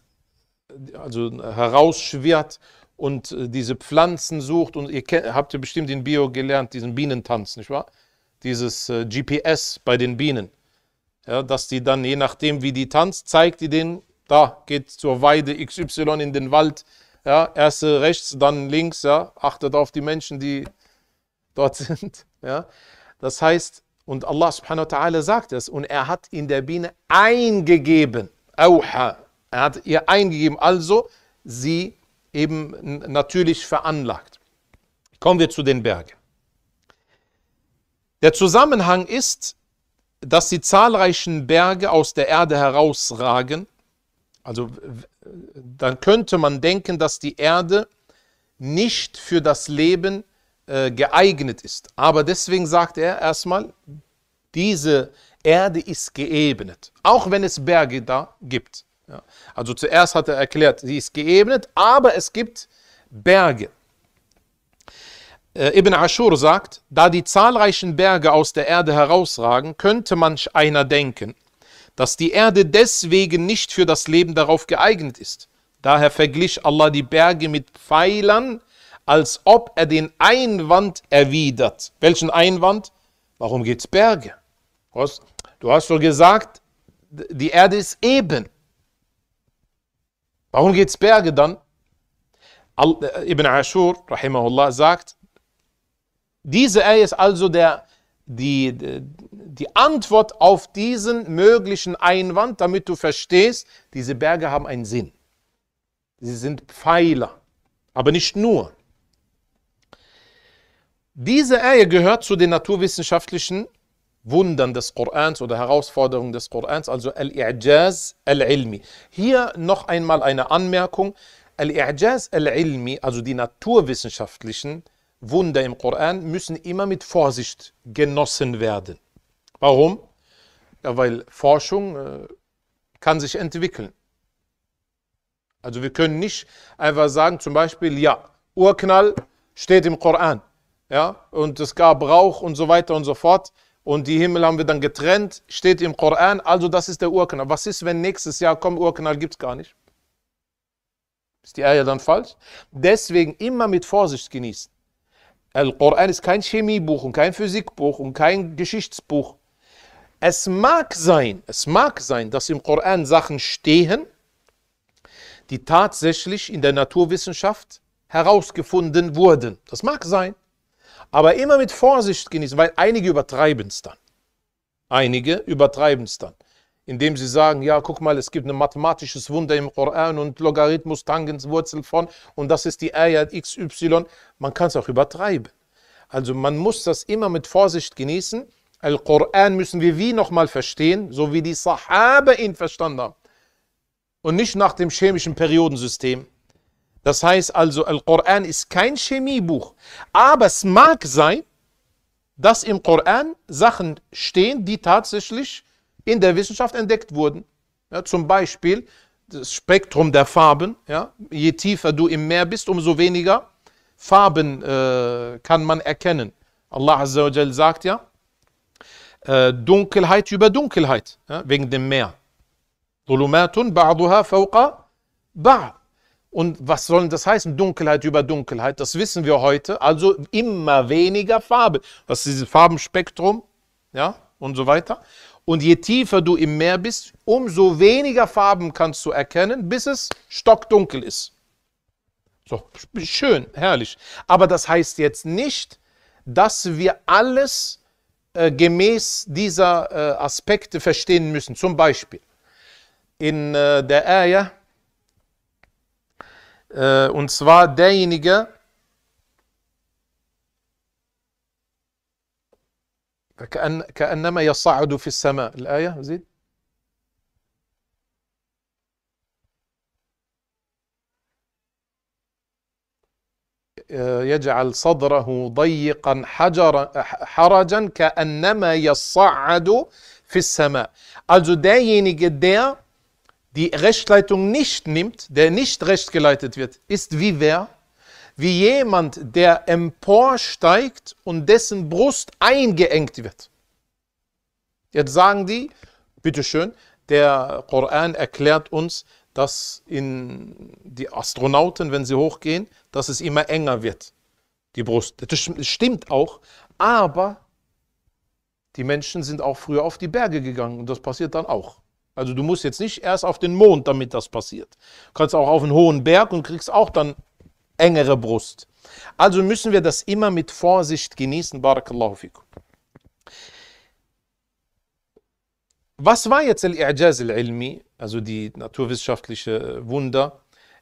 also äh, herausschwirrt und äh, diese Pflanzen sucht. Und ihr kennt, habt ihr bestimmt in Bio gelernt, diesen Bienentanz, nicht wahr? Dieses äh, GPS bei den Bienen. Ja, dass die dann, je nachdem wie die tanzt, zeigt die den, da geht zur Weide XY in den Wald. Ja, erste rechts, dann links, ja. Achtet auf die Menschen, die dort *laughs* sind. Ja. Das heißt, und Allah subhanahu wa ta'ala sagt es, und er hat in der Biene eingegeben. Auha, er hat ihr eingegeben, also sie eben natürlich veranlagt. Kommen wir zu den Bergen. Der Zusammenhang ist, dass die zahlreichen Berge aus der Erde herausragen. Also dann könnte man denken, dass die Erde nicht für das Leben äh, geeignet ist. Aber deswegen sagt er erstmal, diese Erde ist geebnet, auch wenn es Berge da gibt. Ja. Also zuerst hat er erklärt, sie ist geebnet, aber es gibt Berge. Äh, Ibn Ashur sagt, da die zahlreichen Berge aus der Erde herausragen, könnte manch einer denken, dass die Erde deswegen nicht für das Leben darauf geeignet ist. Daher verglich Allah die Berge mit Pfeilern, als ob er den Einwand erwidert. Welchen Einwand? Warum gibt es Berge? Du hast doch gesagt, die Erde ist eben. Warum geht es Berge dann? Äh, Ibn Ashur, rahimahullah, sagt, diese Ayah ist also der, die, die Antwort auf diesen möglichen Einwand, damit du verstehst, diese Berge haben einen Sinn. Sie sind Pfeiler, aber nicht nur. Diese Ayah gehört zu den naturwissenschaftlichen Wundern des Korans oder Herausforderungen des Korans, also Al-I'jaz Al-Ilmi. Hier noch einmal eine Anmerkung. Al-I'jaz Al-Ilmi, also die naturwissenschaftlichen Wunder im Koran, müssen immer mit Vorsicht genossen werden. Warum? Ja, weil Forschung äh, kann sich entwickeln. Also wir können nicht einfach sagen, zum Beispiel, ja, Urknall steht im Koran. Ja, und es gab Rauch und so weiter und so fort und die Himmel haben wir dann getrennt, steht im Koran, also das ist der Urknall. Was ist, wenn nächstes Jahr kommt, Urknall gibt es gar nicht? Ist die Eier dann falsch? Deswegen immer mit Vorsicht genießen. Al-Quran ist kein Chemiebuch und kein Physikbuch und kein Geschichtsbuch. Es mag sein, es mag sein, dass im Koran Sachen stehen, die tatsächlich in der Naturwissenschaft herausgefunden wurden. Das mag sein. Aber immer mit Vorsicht genießen, weil einige übertreiben es dann. Einige übertreiben es dann, indem sie sagen, ja, guck mal, es gibt ein mathematisches Wunder im Koran und Logarithmus, Tangens, Wurzel von und das ist die Ayat XY. Man kann es auch übertreiben. Also man muss das immer mit Vorsicht genießen. Al-Quran müssen wir wie nochmal verstehen, so wie die Sahabe ihn verstanden haben. Und nicht nach dem chemischen Periodensystem. Das heißt also, Al-Quran ist kein Chemiebuch. Aber es mag sein, dass im Koran Sachen stehen, die tatsächlich in der Wissenschaft entdeckt wurden. Ja, zum Beispiel das Spektrum der Farben. Ja, je tiefer du im Meer bist, umso weniger Farben äh, kann man erkennen. Allah Azza wa sagt ja, äh, Dunkelheit über Dunkelheit, ja, wegen dem Meer. Zulumatun ba'duha fawqa ba'd. Und was soll das heißen? Dunkelheit über Dunkelheit, das wissen wir heute. Also immer weniger Farbe. Das ist dieses Farbenspektrum, ja, und so weiter. Und je tiefer du im Meer bist, umso weniger Farben kannst du erkennen, bis es stockdunkel ist. So, schön, herrlich. Aber das heißt jetzt nicht, dass wir alles äh, gemäß dieser äh, Aspekte verstehen müssen. Zum Beispiel in äh, der Ayah Äh, und zwar derjenige, كأنما يصعد في السماء الآية زيد آه، يجعل صدره ضيقا حجرا حرجا كأنما يصعد في السماء also derjenige der die Rechtsleitung nicht nimmt, der nicht rechtgeleitet wird, ist wie wer? Wie jemand, der emporsteigt und dessen Brust eingeengt wird. Jetzt sagen die, bitteschön, der Koran erklärt uns, dass in die Astronauten, wenn sie hochgehen, dass es immer enger wird, die Brust. Das stimmt auch, aber die Menschen sind auch früher auf die Berge gegangen und das passiert dann auch. Also du musst jetzt nicht erst auf den Mond, damit das passiert. Du kannst auch auf einen hohen Berg und kriegst auch dann engere Brust. Also müssen wir das immer mit Vorsicht genießen. Barakallahu fikum. Was war jetzt Al-I'jaz al-Ilmi, also die naturwissenschaftliche äh, Wunder?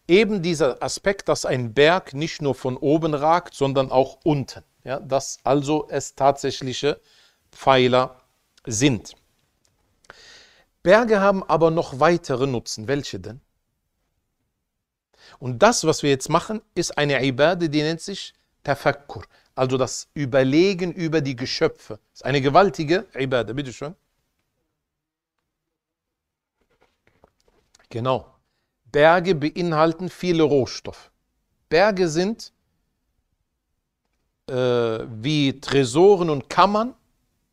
Eben dieser Aspekt, dass ein Berg nicht nur von oben ragt, sondern auch unten. Ja, dass also es tatsächliche Pfeiler sind. Berge haben aber noch weitere Nutzen. Welche denn? Und das, was wir jetzt machen, ist eine Ibade, die nennt sich Tafakkur, also das Überlegen über die Geschöpfe. Das ist eine gewaltige Ibade, bitteschön. Genau. Berge beinhalten viele Rohstoffe. Berge sind äh, wie Tresoren und Kammern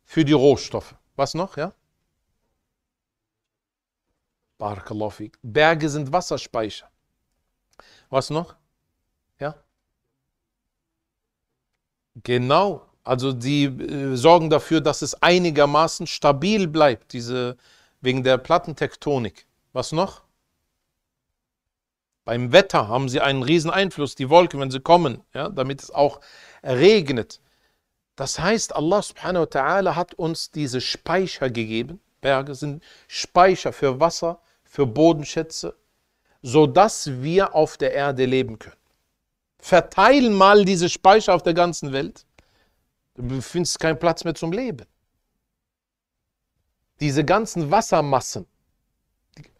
für die Rohstoffe. Was noch, ja? Barakallahu Berge sind Wasserspeicher. Was noch? Ja? Genau. Also die äh, sorgen dafür, dass es einigermaßen stabil bleibt, diese, wegen der Plattentektonik. Was noch? Beim Wetter haben sie einen riesen Einfluss, die Wolken, wenn sie kommen, ja, damit es auch regnet. Das heißt, Allah subhanahu wa ta'ala hat uns diese Speicher gegeben. Berge sind Speicher für Wasser, für Bodenschätze, sodass wir auf der Erde leben können. Verteilen mal diese Speicher auf der ganzen Welt. Du findest keinen Platz mehr zum Leben. Diese ganzen Wassermassen,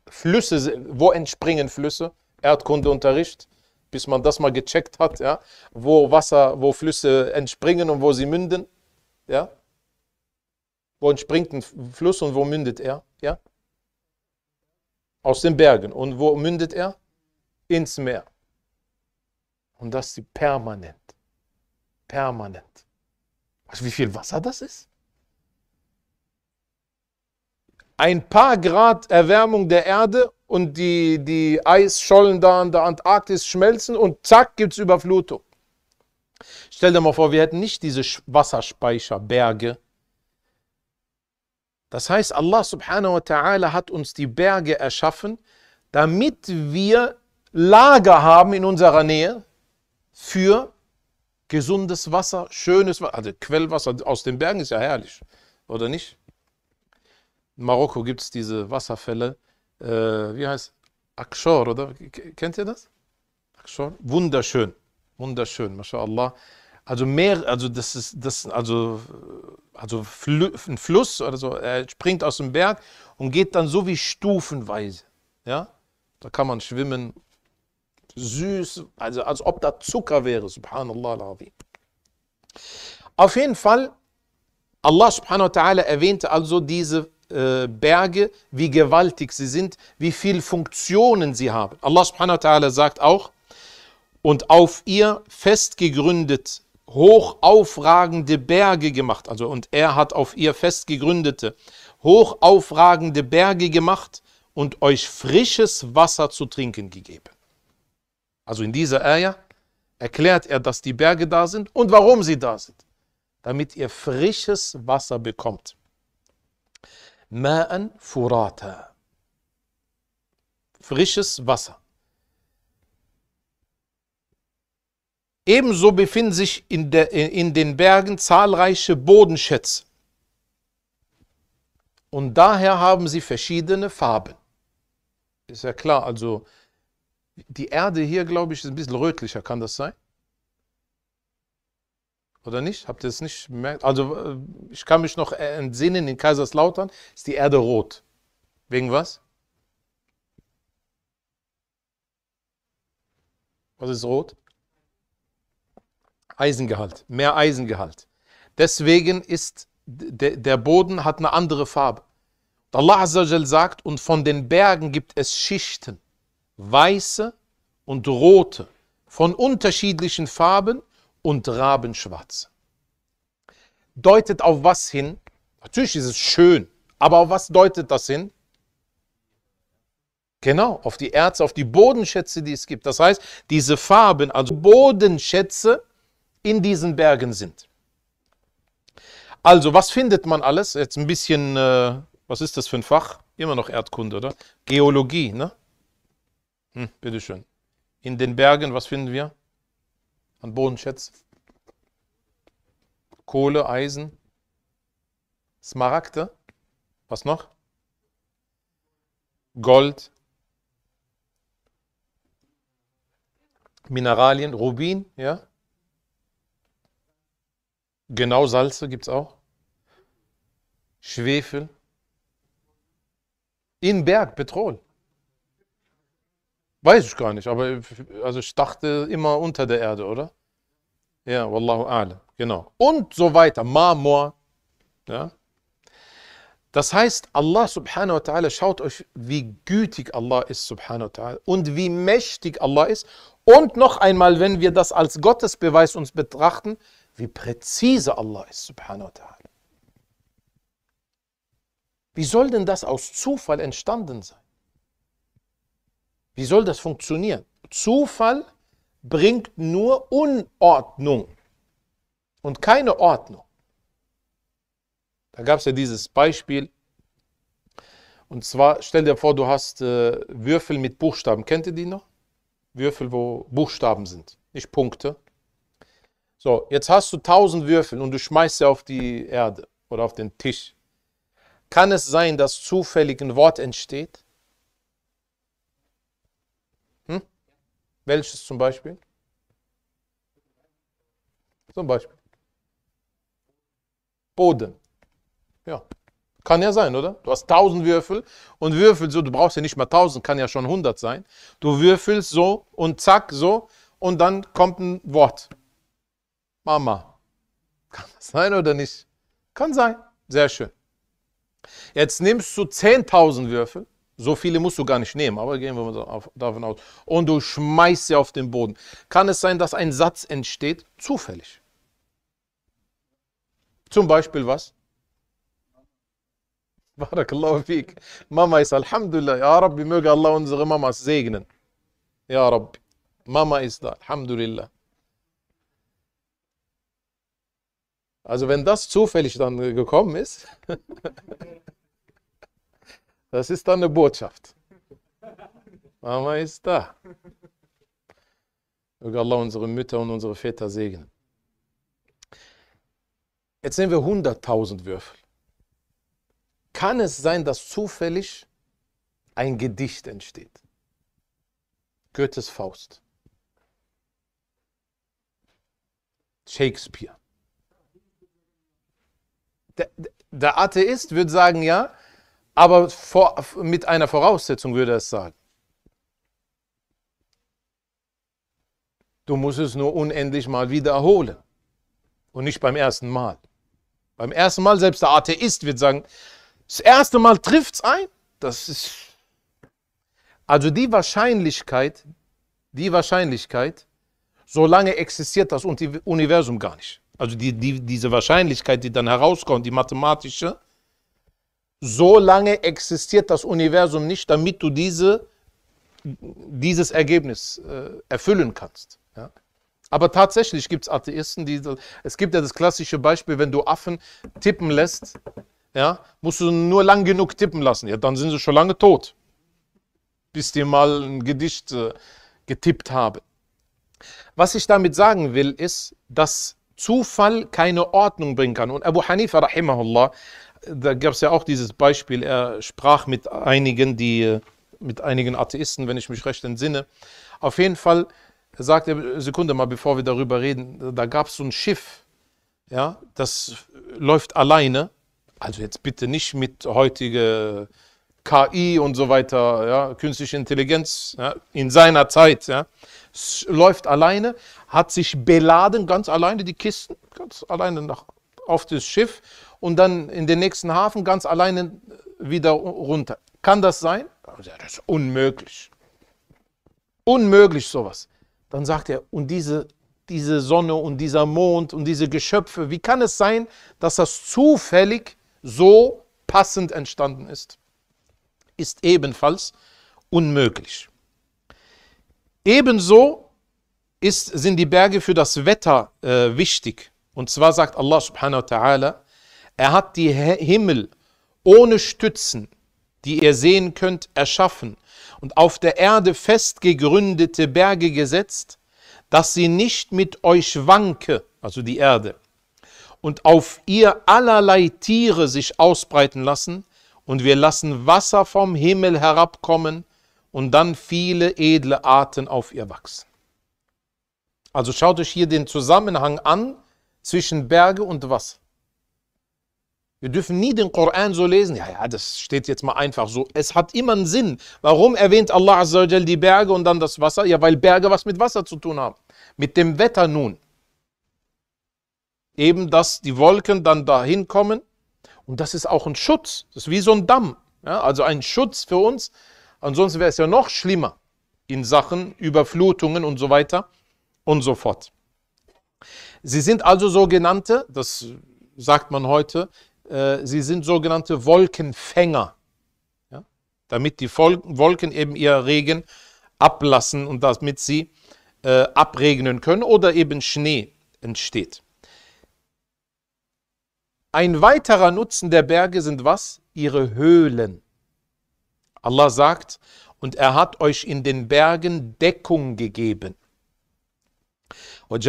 Flüsse, wo entspringen Flüsse? Erdkundeunterricht, bis man das mal gecheckt hat, ja, wo Wasser, wo Flüsse entspringen und wo sie münden, ja. Wo entspringt ein Fluss und wo mündet er, ja? aus den Bergen. Und wo mündet er? Ins Meer. Und das ist permanent. Permanent. Weißt also du, wie viel Wasser das ist? Ein paar Grad Erwärmung der Erde und die, die Eisschollen da an der Antarktis schmelzen und zack, gibt es Überflutung. Stell dir mal vor, wir hätten nicht diese Wasserspeicherberge, das heißt, Allah subhanahu wa ta'ala hat uns die Berge erschaffen, damit wir Lager haben in unserer Nähe für gesundes Wasser, schönes Wasser. Also Quellwasser aus den Bergen ist ja herrlich, oder nicht? In Marokko gibt es diese Wasserfälle, äh, wie heißt Akshor, oder? Kennt ihr das? Akshor? Wunderschön, wunderschön, mashallah. Also mehr, also das ist das, also, also ein Fluss oder so, er springt aus dem Berg und geht dann so wie stufenweise. Ja? Da kann man schwimmen. Süß, also als ob da Zucker wäre, subhanallah. Auf jeden Fall, Allah subhanahu wa ta'ala erwähnte also diese äh, Berge, wie gewaltig sie sind, wie viele Funktionen sie haben. Allah subhanahu wa ta'ala sagt auch, und auf ihr festgegründet hochaufragende Berge gemacht, also und er hat auf ihr festgegründete, hochaufragende Berge gemacht und euch frisches Wasser zu trinken gegeben. Also in dieser Eier erklärt er, dass die Berge da sind und warum sie da sind, damit ihr frisches Wasser bekommt. Ma'an furata. Frisches Wasser. Ebenso befinden sich in, de, in den Bergen zahlreiche Bodenschätze. Und daher haben sie verschiedene Farben. Ist ja klar, also die Erde hier, glaube ich, ist ein bisschen rötlicher, kann das sein? Oder nicht? Habt ihr es nicht bemerkt? Also, äh, ich kann mich noch entsinnen, in Kaiserslautern ist die Erde rot. Wegen was? Was ist rot? Eisengehalt, mehr Eisengehalt. Deswegen ist der Boden hat eine andere Farbe. Allah Azzajal sagt, und von den Bergen gibt es Schichten, weiße und rote, von unterschiedlichen Farben und rabenschwarze. Deutet auf was hin? Natürlich ist es schön, aber auf was deutet das hin? Genau, auf die Erze, auf die Bodenschätze, die es gibt. Das heißt, diese Farben, also Bodenschätze, in diesen Bergen sind. Also, was findet man alles? Jetzt ein bisschen, äh, was ist das für ein Fach? Immer noch Erdkunde, oder? Geologie, ne? Hm, bitteschön. In den Bergen, was finden wir? An Bodenschätzen. Kohle, Eisen, Smaragde. Was noch? Gold, Mineralien, Rubin, ja? Genau Salze gibt es auch. Schwefel. In Berg, Petrol. Weiß ich gar nicht, aber also ich dachte immer unter der Erde, oder? Ja, Wallahu A'lam, genau. Und so weiter, Marmor. Ja. Das heißt, Allah subhanahu wa ta'ala, schaut euch, wie gütig Allah ist subhanahu wa ta'ala und wie mächtig Allah ist. Und noch einmal, wenn wir das als Gottesbeweis uns betrachten, wie präzise Allah ist, subhanahu wa ta'ala. Wie soll denn das aus Zufall entstanden sein? Wie soll das funktionieren? Zufall bringt nur Unordnung und keine Ordnung. Da gab es ja dieses Beispiel. Und zwar, stell dir vor, du hast äh, Würfel mit Buchstaben. Kennt ihr die noch? Würfel, wo Buchstaben sind, nicht Punkte. So, jetzt hast du tausend Würfel und du schmeißt sie auf die Erde oder auf den Tisch. Kann es sein, dass zufällig ein Wort entsteht? Hm? Welches zum Beispiel? Zum Beispiel. Boden. Ja. Kann ja sein, oder? Du hast tausend Würfel und würfelst so, du brauchst ja nicht mal tausend, kann ja schon hundert sein. Du würfelst so und zack, so und dann kommt ein Wort. Mama. Kann das sein oder nicht? Kann sein. Sehr schön. Jetzt nimmst du 10.000 Würfel. So viele musst du gar nicht nehmen, aber gehen wir mal davon aus. Und du schmeißt sie auf den Boden. Kann es sein, dass ein Satz entsteht? Zufällig. Zum Beispiel was? *laughs* Barakallahu fiqh. Mama ist Alhamdulillah. Ja Rabbi, möge Allah unsere Mamas segnen. Ja Rabbi. Mama ist da. Alhamdulillah. Also wenn das zufällig dann gekommen ist, *laughs* das ist dann eine Botschaft. Mama ist da. Möge Allah unsere Mütter und unsere Väter segnen. Jetzt sehen wir 100.000 Würfel. Kann es sein, dass zufällig ein Gedicht entsteht? Goethes Faust. Shakespeare der, Atheist würde sagen ja, aber vor, mit einer Voraussetzung würde er es sagen. Du musst es nur unendlich mal wiederholen und nicht beim ersten Mal. Beim ersten Mal, selbst der Atheist wird sagen, das erste Mal trifft es ein. Das ist also die Wahrscheinlichkeit, die Wahrscheinlichkeit, solange existiert das Universum gar nicht also die, die, diese Wahrscheinlichkeit, die dann herauskommt, die mathematische, so lange existiert das Universum nicht, damit du diese, dieses Ergebnis äh, erfüllen kannst. Ja? Aber tatsächlich gibt es Atheisten, die. Es gibt ja das klassische Beispiel, wenn du Affen tippen lässt, ja, musst du nur lang genug tippen lassen. Ja, dann sind sie schon lange tot, bis die mal ein Gedicht äh, getippt haben. Was ich damit sagen will, ist, dass Zufall keine Ordnung bringen kann. Und Abu Hanifa, rahimahullah, da gab es ja auch dieses Beispiel, er sprach mit einigen, die, mit einigen Atheisten, wenn ich mich recht entsinne. Auf jeden Fall sagt er, Sekunde mal, bevor wir darüber reden, da gab es so ein Schiff, ja, das läuft alleine. Also jetzt bitte nicht mit heutiger KI und so weiter, ja, künstliche Intelligenz ja, in seiner Zeit, ja läuft alleine, hat sich beladen, ganz alleine die Kisten, ganz alleine nach, auf das Schiff und dann in den nächsten Hafen ganz alleine äh, wieder runter. Kann das sein? Das ist unmöglich. Unmöglich sowas. Dann sagt er, und diese, diese Sonne und dieser Mond und diese Geschöpfe, wie kann es sein, dass das zufällig so passend entstanden ist? Ist ebenfalls unmöglich. Ebenso ist, sind die Berge für das Wetter äh, wichtig. Und zwar sagt Allah subhanahu wa ta'ala, er hat die Himmel ohne Stützen, die ihr sehen könnt, erschaffen und auf der Erde festgegründete Berge gesetzt, dass sie nicht mit euch wanke, also die Erde, und auf ihr allerlei Tiere sich ausbreiten lassen, und wir lassen Wasser vom Himmel herabkommen, und dann viele edle Arten auf ihr wachsen. Also schaut euch hier den Zusammenhang an zwischen Berge und Wasser. Wir dürfen nie den Koran so lesen, ja, ja, das steht jetzt mal einfach so. Es hat immer einen Sinn. Warum erwähnt Allah Azzawajal die Berge und dann das Wasser? Ja, weil Berge was mit Wasser zu tun haben. Mit dem Wetter nun. Eben, dass die Wolken dann dahin kommen. Und das ist auch ein Schutz. Das ist wie so ein Damm. Ja, also ein Schutz für uns, Ansonsten wäre es ja noch schlimmer in Sachen Überflutungen und so weiter und so fort. Sie sind also sogenannte, das sagt man heute, äh, sie sind sogenannte Wolkenfänger, ja? damit die Wolken eben ihr Regen ablassen und damit sie äh, abregnen können oder eben Schnee entsteht. Ein weiterer Nutzen der Berge sind was? Ihre Höhlen. Allah sagt, und er hat euch in den Bergen Deckung gegeben. Das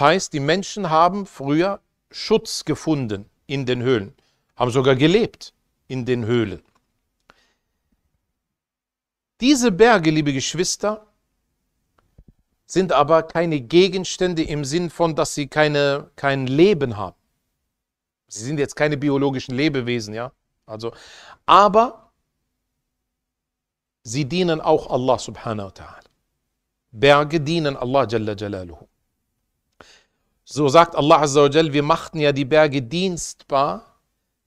heißt, die Menschen haben früher Schutz gefunden in den Höhlen, haben sogar gelebt in den Höhlen. Diese Berge, liebe Geschwister, sind aber keine Gegenstände im Sinn von, dass sie keine, kein Leben haben. Sie sind jetzt keine biologischen Lebewesen, ja. Also, aber sie dienen auch Allah subhanahu wa ta'ala. Berge dienen Allah Jalla Jalaluhu. So sagt Allah Azza wa wir machten ja die Berge dienstbar,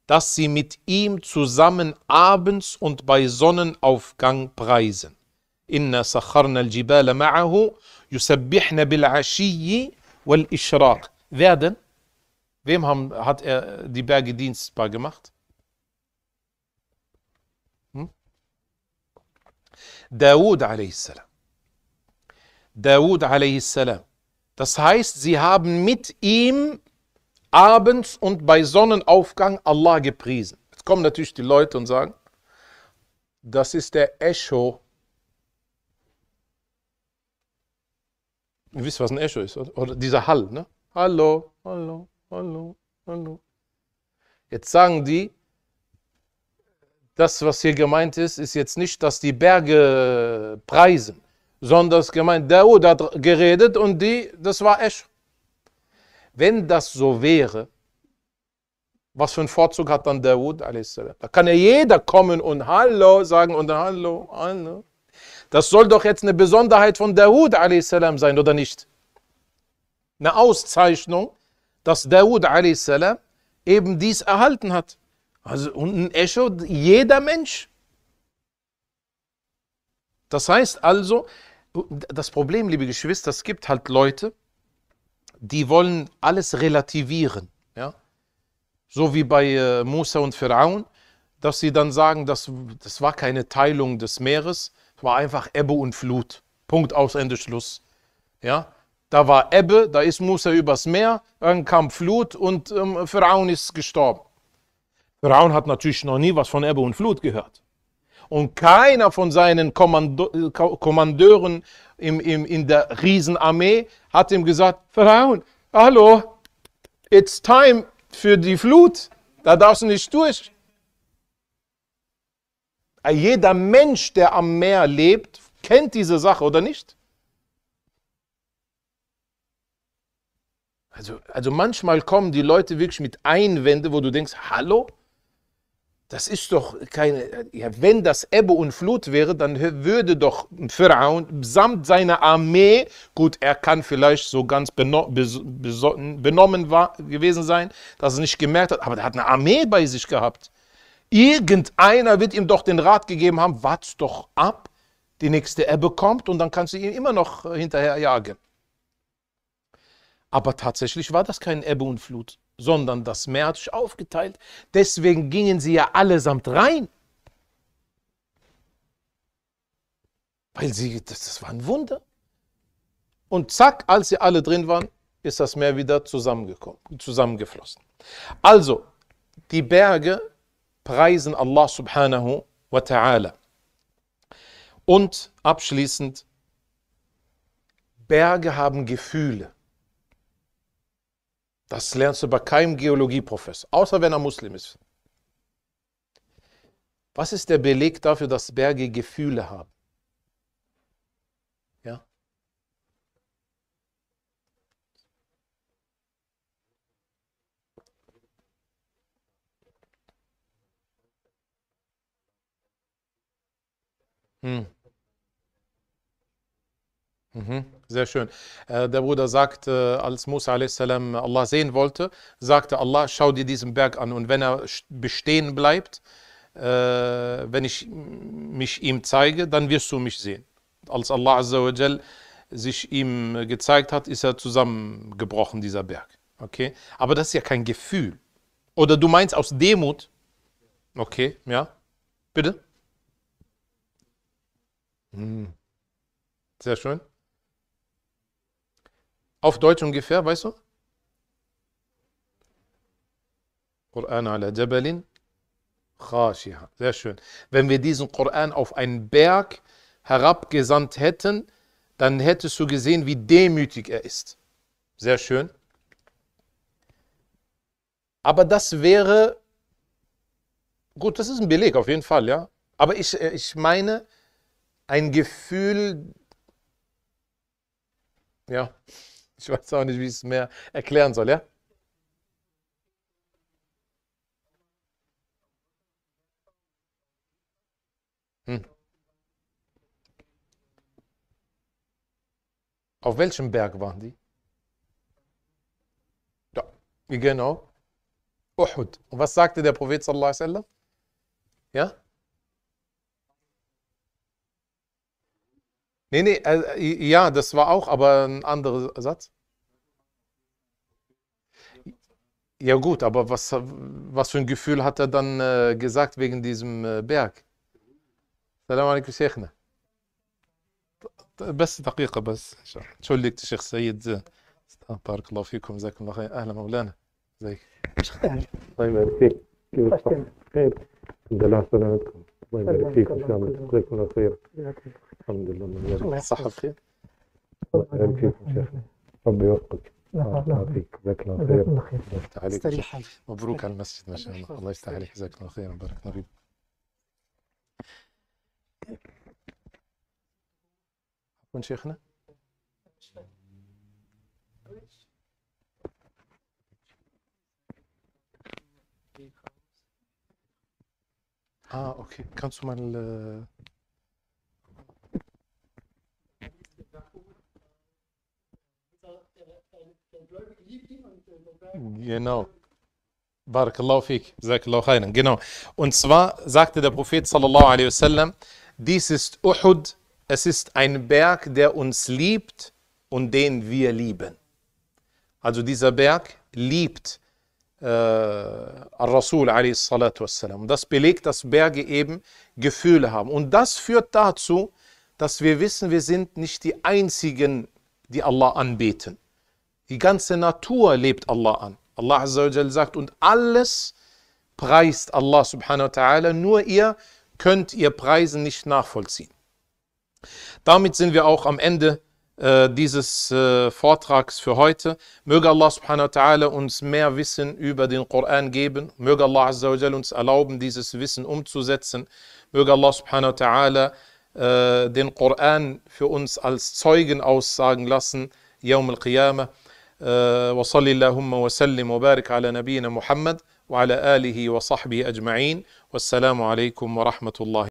dass sie mit ihm zusammen abends und bei Sonnenaufgang preisen. Inna sakharna al ma'ahu yusabbihna bil wal-ishraq. Werden? Wem haben, hat er die Berge dienstbar gemacht? Dawud a.s. Dawud a.s. Das heißt, sie haben mit ihm abends und bei Sonnenaufgang Allah gepriesen. Jetzt kommen natürlich die Leute und sagen, das ist der Echo. Ihr wisst, was ein Echo ist, oder? oder dieser Hall, ne? Hallo, hallo, hallo, hallo. Jetzt sagen die, das, was hier gemeint ist, ist jetzt nicht, dass die Berge äh, preisen, sondern es gemeint, der Ud hat geredet und die, das war Esch. Wenn das so wäre, was für einen Vorzug hat dann Daud a.s.? Da kann ja jeder kommen und Hallo sagen und Hallo, Hallo. Das soll doch jetzt eine Besonderheit von Daud a.s. sein, oder nicht? Eine Auszeichnung, dass Daud a.s. eben dies erhalten hat. Also, und ein Echo, jeder Mensch. Das heißt also, das Problem, liebe Geschwister, es gibt halt Leute, die wollen alles relativieren. Ja? So wie bei äh, Musa und Pharaon, dass sie dann sagen, das, das war keine Teilung des Meeres, es war einfach Ebbe und Flut. Punkt, aus, Ende, Schluss. Ja? Da war Ebbe, da ist Musa übers Meer, dann kam Flut und ähm, Pharaon ist gestorben. Pharaon hat natürlich noch nie was von Ebbe und Flut gehört. Und keiner von seinen Kommando Kommandeuren im, im, in der Riesenarmee hat ihm gesagt, Pharaon, hallo, it's time für die Flut, da darfst du nicht durch. Äh, jeder Mensch, der am Meer lebt, kennt diese Sache oder nicht? Also, also manchmal kommen die Leute wirklich mit Einwände, wo du denkst, hallo, das ist doch keine, ja, wenn das Ebbe und Flut wäre, dann würde doch Pharaon samt seiner Armee, gut, er kann vielleicht so ganz benommen gewesen sein, dass er nicht gemerkt hat, aber er hat eine Armee bei sich gehabt. Irgendeiner wird ihm doch den Rat gegeben haben, wart doch ab, die nächste Ebbe kommt und dann kannst du ihn immer noch äh, hinterher jagen. Aber tatsächlich war das kein Ebbe und Flut sondern das Meer hat sich aufgeteilt. Deswegen gingen sie ja allesamt rein. Weil sie, das, das war ein Wunder. Und zack, als sie alle drin waren, ist das Meer wieder zusammengekommen, zusammengeflossen. Also, die Berge preisen Allah subhanahu wa ta'ala. Und abschließend, Berge haben Gefühle. Das lernst du bei keinem Geologieprofessor, außer wenn er Muslim ist. Was ist der Beleg dafür, dass Berge Gefühle haben? Ja? Hm. Mhm, sehr schön. Äh, der Bruder sagt, äh, als Musa Allah sehen wollte, sagte Allah, schau dir diesen Berg an und wenn er bestehen bleibt, äh, wenn ich mich ihm zeige, dann wirst du mich sehen. Als Allah Azzawajal sich ihm gezeigt hat, ist er zusammengebrochen, dieser Berg. Okay? Aber das ist ja kein Gefühl. Oder du meinst aus Demut? Okay, ja. Bitte? Hm. Sehr schön. Auf Deutsch ungefähr, weißt du? Quran ala Jabalin khashiha. Sehr schön. Wenn wir diesen Koran auf einen Berg herabgesandt hätten, dann hättest du gesehen, wie demütig er ist. Sehr schön. Aber das wäre, gut, das ist ein Beleg auf jeden Fall, ja. Aber ich, äh, ich meine, ein Gefühl, ja, ich weiß auch nicht, wie ich es mehr erklären soll, ja? Hm. Auf welchem Berg waren die? Ja, genau. Uhud. Und was sagte der Prophet sallallahu alaihi wasallam? Ja? Nee, nee, äh, ja, das war auch, aber ein anderer Satz. Ja gut, aber was, was für ein Gefühl hat er dann äh, gesagt wegen diesem äh, Berg? Salam alaikum, Sheikhna. بس دقيقة بس تشوليك الشيخ سيد بارك الله فيكم جزاكم الله خير أهلا مولانا ازيك الله يبارك فيك كيف الحال؟ خير الحمد لله سلامتكم الله يبارك فيك إن شاء الله جزاكم الله خير الحمد لله من غير الصحة بخير ربي يوفقك الله يعافيك جزاك الله خير الله خير استريح مبروك على المسجد ما شاء الله الله يفتح عليك جزاك الله خير وبارك الله فيك من شيخنا اه اوكي كانت مال Genau. Barakallahu fik, Jazakallahu khairan. Genau. Und zwar sagte der Prophet sallallahu alaihi wasallam, dies ist Uhud, es ist ein Berg, der uns liebt und den wir lieben. Also dieser Berg liebt äh, Rasul alaihi wasallam. Und das belegt, dass Berge eben Gefühle haben. Und das führt dazu, dass wir wissen, wir sind nicht die Einzigen, die Allah anbeten. Die ganze Natur lebt Allah an. Allah Azza wa sagt, und alles preist Allah subhanahu wa ta'ala, nur ihr könnt ihr Preisen nicht nachvollziehen. Damit sind wir auch am Ende äh, dieses äh, Vortrags für heute. Möge Allah subhanahu wa ta'ala uns mehr Wissen über den Koran geben. Möge Allah azza wa uns erlauben, dieses Wissen umzusetzen. Möge Allah subhanahu wa ta'ala äh, den Koran für uns als Zeugen aussagen lassen. Yawm al-Qiyamah. آه، وصل اللهم وسلم وبارك على نبينا محمد وعلى آله وصحبه أجمعين والسلام عليكم ورحمة الله